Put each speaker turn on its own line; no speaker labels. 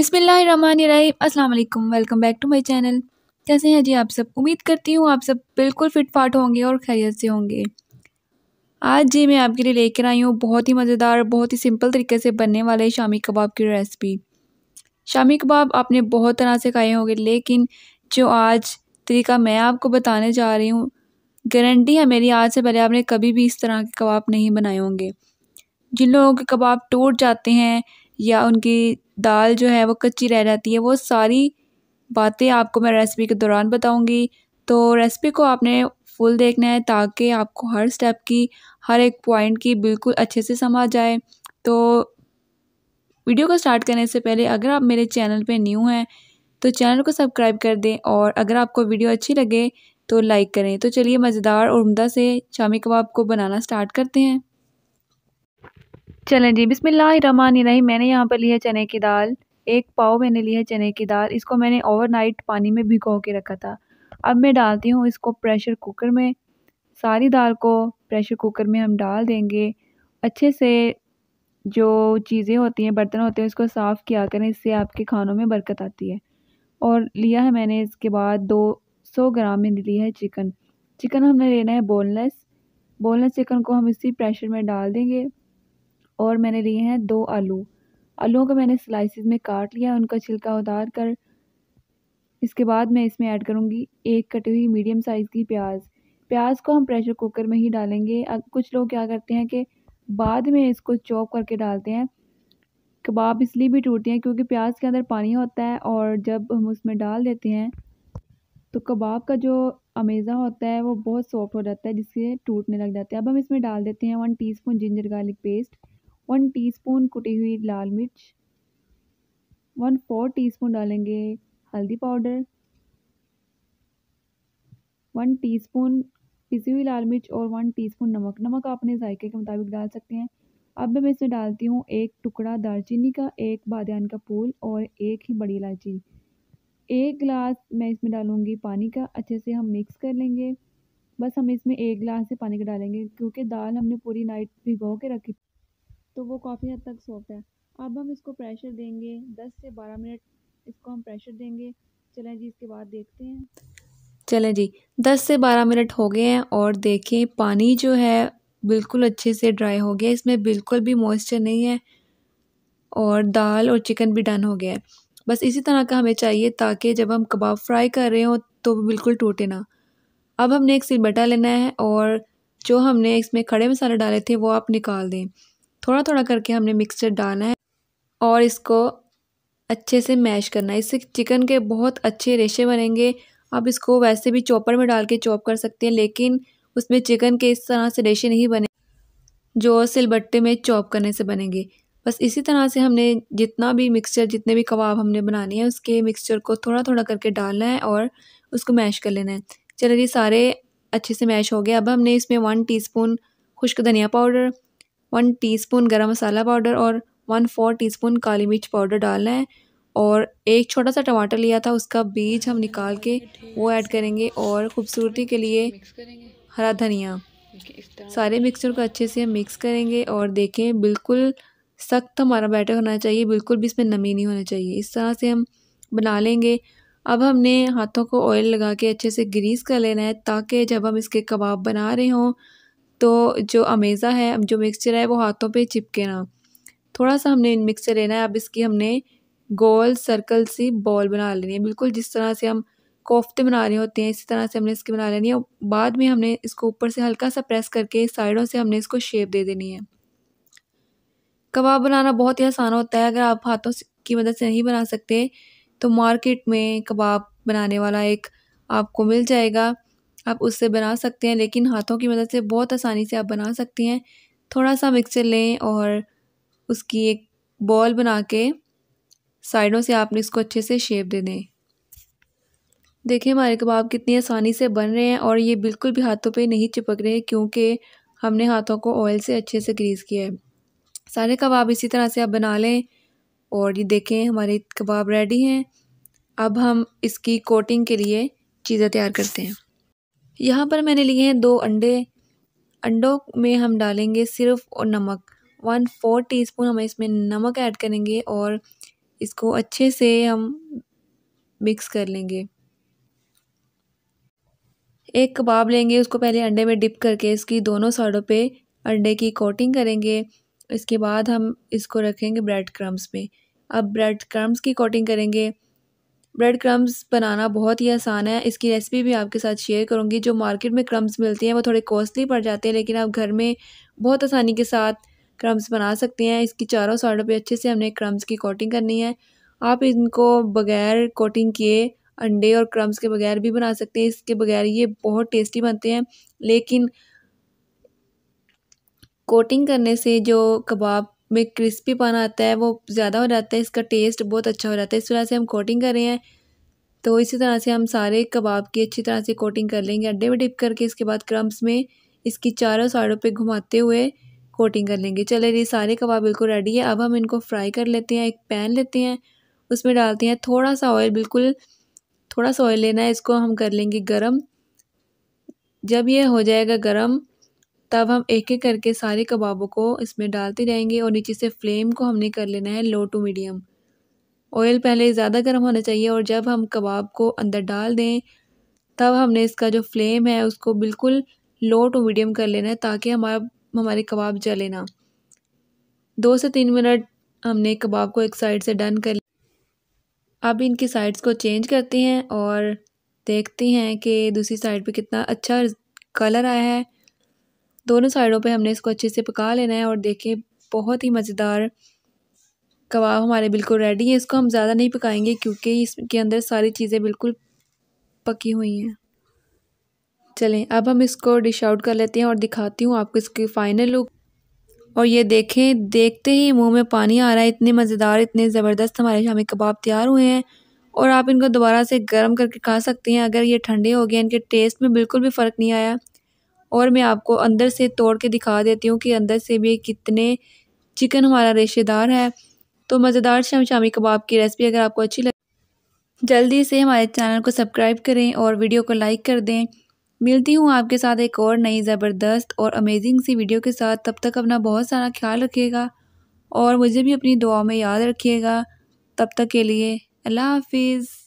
अस्सलाम वालेकुम welcome back to my channel कैसे हैं जी आप सब उम्मीद करती हूँ आप सब बिल्कुल फिट फाट होंगे और खैरियत से होंगे आज जी मैं आपके लिए लेकर आई हूँ बहुत ही मज़ेदार बहुत ही सिंपल तरीके से बनने वाले शामी कबाब की रेसिपी शामी कबाब आपने बहुत तरह से खाए होंगे लेकिन जो आज तरीका मैं आपको बताने जा रही हूँ गारंटी है मेरी आज से पहले आपने कभी भी इस तरह के कबाब नहीं बनाए होंगे जिन लोगों के कबाब टूट जाते हैं या उनकी दाल जो है वो कच्ची रह जाती है वो सारी बातें आपको मैं रेसिपी के दौरान बताऊंगी तो रेसिपी को आपने फुल देखना है ताकि आपको हर स्टेप की हर एक पॉइंट की बिल्कुल अच्छे से समझ आए तो वीडियो को स्टार्ट करने से पहले अगर आप मेरे चैनल पे न्यू हैं तो चैनल को सब्सक्राइब कर दें और अगर आपको वीडियो अच्छी लगे तो लाइक करें तो चलिए मज़ेदार और उमदा से शामी कबाब को बनाना स्टार्ट करते हैं चलें जी रही मैंने यहाँ पर लिया चने की दाल एक पाव मैंने ली है चने की दाल इसको मैंने ओवरनाइट पानी में भिगो के रखा था अब मैं डालती हूँ इसको प्रेशर कुकर में सारी दाल को प्रेशर कुकर में हम डाल देंगे अच्छे से जो चीज़ें होती हैं बर्तन होते हैं उसको साफ़ किया करें इससे आपके खानों में बरकत आती है और लिया है मैंने इसके बाद दो सौ ग्राम में लिया है चिकन चिकन हमने लेना है बोनलेस बोनलेस चिकन को हम इसी प्रेशर में डाल देंगे और मैंने लिए हैं दो आलू आलूओं को मैंने स्लाइसिस में काट लिया उनका छिलका उतार कर इसके बाद मैं इसमें ऐड करूँगी एक कटी हुई मीडियम साइज़ की प्याज प्याज को हम प्रेशर कुकर में ही डालेंगे कुछ लोग क्या करते हैं कि बाद में इसको चॉप करके डालते हैं कबाब इसलिए भी टूटते हैं क्योंकि प्याज के अंदर पानी होता है और जब हम उसमें डाल देते हैं तो कबाब का जो अमेज़ा होता है वो बहुत सॉफ्ट हो जाता है जिससे टूटने लग जाते हैं अब हम इसमें डाल देते हैं one teaspoon ginger garlic paste one teaspoon कुटी हुई लाल मिर्च वन फोर टीस्पून डालेंगे हल्दी पाउडर वन टीस्पून पिसी हुई लाल मिर्च और वन टीस्पून नमक नमक आपने जायके के मुताबिक डाल सकते हैं अब मैं इसमें डालती हूँ एक टुकड़ा दालचीनी का एक बादन का फूल और एक ही बड़ी इलायची एक गिलास मैं इसमें डालूँगी पानी का अच्छे से हम मिक्स कर लेंगे बस हम इसमें एक गिलास से पानी का डालेंगे क्योंकि दाल हमने पूरी नाइट भिगो के रखी थी तो वो काफ़ी हद तक सॉफ्ट है अब हम इसको प्रेशर देंगे दस से बारह मिनट इसको हम प्रेशर देंगे चलें जी इसके बाद देखते हैं चलें जी दस से बारह मिनट हो गए हैं और देखें पानी जो है बिल्कुल अच्छे से ड्राई हो गया इसमें बिल्कुल भी मॉइस्चर नहीं है और दाल और चिकन भी डन हो गया है बस इसी तरह का हमें चाहिए ताकि जब हम कबाब फ्राई कर रहे हो तो बिल्कुल टूटे ना अब हमने एक सिलबटा लेना है और जो हमने इसमें खड़े मसाले डाले थे वो आप निकाल दें थोड़ा थोड़ा करके हमने मिक्सचर डालना है और इसको अच्छे से मैश करना है इससे चिकन के बहुत अच्छे रेशे बनेंगे आप इसको वैसे भी चॉपर में डाल के चॉप कर सकते हैं लेकिन उसमें चिकन के इस तरह से रेशे नहीं बने जो सिलबट्टे में चॉप करने से बनेंगे बस इसी तरह से हमने जितना भी मिक्सचर जितने भी कबाब हमने बनाने हैं उसके मिक्सचर को थोड़ा थोड़ा करके डालना है और उसको मैश कर लेना है चलो ये सारे अच्छे से मैश हो गए अब हमने इसमें वन टीस्पून खुश्क धनिया powder one teaspoon garam masala powder और वन फोर टीस्पून काली मिर्च पाउडर डालना है और एक छोटा सा टमाटर लिया था उसका बीज हम निकाल के वो ऐड करेंगे और ख़ूबसूरती के लिए हरा धनिया सारे मिक्सचर को अच्छे से मिक्स करेंगे और देखें बिल्कुल सख्त हमारा बैटर होना चाहिए बिल्कुल भी इसमें नमी नहीं होना चाहिए इस तरह से हम बना लेंगे अब हमने हाथों को ऑयल लगा के अच्छे से ग्रीस कर लेना है ताकि जब हम इसके कबाब बना रहे हों तो जो अमेज़ा है जो मिक्सचर है वो हाथों पे चिपके ना थोड़ा सा हमने मिक्सचर लेना है अब इसकी हमने गोल सर्कल सी बॉल बना लेनी है बिल्कुल जिस तरह से हम कोफ्ते बना रहे होते हैं इसी तरह से हमने इसकी बना लेनी है बाद में हमने इसको ऊपर से हल्का सा प्रेस करके साइडों से हमने इसको शेप दे देनी है कबाब बनाना बहुत ही आसान होता है अगर आप हाथों की मदद से नहीं बना सकते तो मार्केट में कबाब बनाने वाला एक आपको मिल जाएगा आप उससे बना सकते हैं लेकिन हाथों की मदद से बहुत आसानी से आप बना सकती हैं थोड़ा सा मिक्सर लें और उसकी एक बॉल बना के साइडों से आपने इसको अच्छे से शेप दे दें देखिए हमारे कबाब कितनी आसानी से बन रहे हैं और ये बिल्कुल भी हाथों पे नहीं चिपक रहे क्योंकि हमने हाथों को ऑयल से अच्छे से ग्रीस किया है सारे कबाब इसी तरह से आप बना लें और ये देखें हमारे कबाब रेडी हैं अब हम इसकी कोटिंग के लिए चीज़ें तैयार करते हैं यहाँ पर मैंने लिए हैं दो अंडे अंडों में हम डालेंगे सिर्फ और नमक वन फोर टीस्पून हम इसमें नमक ऐड करेंगे और इसको अच्छे से हम मिक्स कर लेंगे एक कबाब लेंगे उसको पहले अंडे में डिप करके इसकी दोनों साइडों पे अंडे की कोटिंग करेंगे इसके बाद हम इसको रखेंगे ब्रेड क्रम्स में अब ब्रेड क्रम्स की कोटिंग करेंगे ब्रेड क्रम्स बनाना बहुत ही आसान है इसकी रेसिपी भी आपके साथ शेयर करूँगी जो मार्केट में क्रम्स मिलते हैं वो थोड़े कॉस्टली पड़ जाते हैं लेकिन आप घर में बहुत आसानी के साथ क्रम्स बना सकते हैं इसकी चारों साइडों पे अच्छे से हमने क्रम्स की कोटिंग करनी है आप इनको बगैर कोटिंग किए अंडे और क्रम्स के बगैर भी बना सकते हैं इसके बगैर ये बहुत टेस्टी बनते हैं लेकिन कोटिंग करने से जो कबाब में क्रिस्पीपन आता है वो ज़्यादा हो जाता है इसका टेस्ट बहुत अच्छा हो जाता है इस वजह से हम कोटिंग कर रहे हैं तो इसी तरह से हम सारे कबाब की अच्छी तरह से कोटिंग कर लेंगे अड्डे में डिप करके इसके बाद क्रम्स में इसकी चारों साइडों पे घुमाते हुए कोटिंग कर लेंगे चले ये सारे कबाब बिल्कुल रेडी है अब हम इनको फ्राई कर लेते हैं एक पैन लेते हैं उसमें डालते हैं थोड़ा सा ऑयल बिल्कुल थोड़ा सा ऑयल लेना है इसको हम कर लेंगे गरम जब ये हो जाएगा गरम तब हम एक एक करके सारे कबाबों को इसमें डालते जाएंगे और नीचे से फ्लेम को हमने कर लेना है लो टू मीडियम ऑयल पहले ज़्यादा गर्म होना चाहिए और जब हम कबाब को अंदर डाल दें तब हमने इसका जो फ्लेम है उसको बिल्कुल लो टू मीडियम कर लेना है ताकि हमारा हमारे कबाब जले ना दो से तीन मिनट हमने कबाब को एक साइड से डन कर लिया अब इनकी साइड्स को चेंज करते हैं और देखते हैं कि दूसरी साइड पे कितना अच्छा कलर आया है दोनों साइडों पे हमने इसको अच्छे से पका लेना है और देखें बहुत ही मज़ेदार कबाब हमारे बिल्कुल रेडी हैं इसको हम ज़्यादा नहीं पकाएंगे क्योंकि इसके अंदर सारी चीज़ें बिल्कुल पकी हुई हैं चलें अब हम इसको डिश आउट कर लेते हैं और दिखाती हूँ आपको इसकी फ़ाइनल लुक और ये देखें देखते ही मुंह में पानी आ रहा है इतने मज़ेदार इतने ज़बरदस्त हमारे शामी कबाब तैयार हुए हैं और आप इनको दोबारा से गर्म करके खा सकते हैं अगर ये ठंडे हो गए इनके टेस्ट में बिल्कुल भी फ़र्क नहीं आया और मैं आपको अंदर से तोड़ के दिखा देती हूँ कि अंदर से भी कितने चिकन हमारा रेशेदार है तो मज़ेदार शाम शामी कबाब की रेसिपी अगर आपको अच्छी लगे जल्दी से हमारे चैनल को सब्सक्राइब करें और वीडियो को लाइक कर दें मिलती हूँ आपके साथ एक और नई ज़बरदस्त और अमेजिंग सी वीडियो के साथ तब तक अपना बहुत सारा ख्याल रखिएगा और मुझे भी अपनी दुआ में याद रखिएगा तब तक के लिए अल्लाह हाफिज़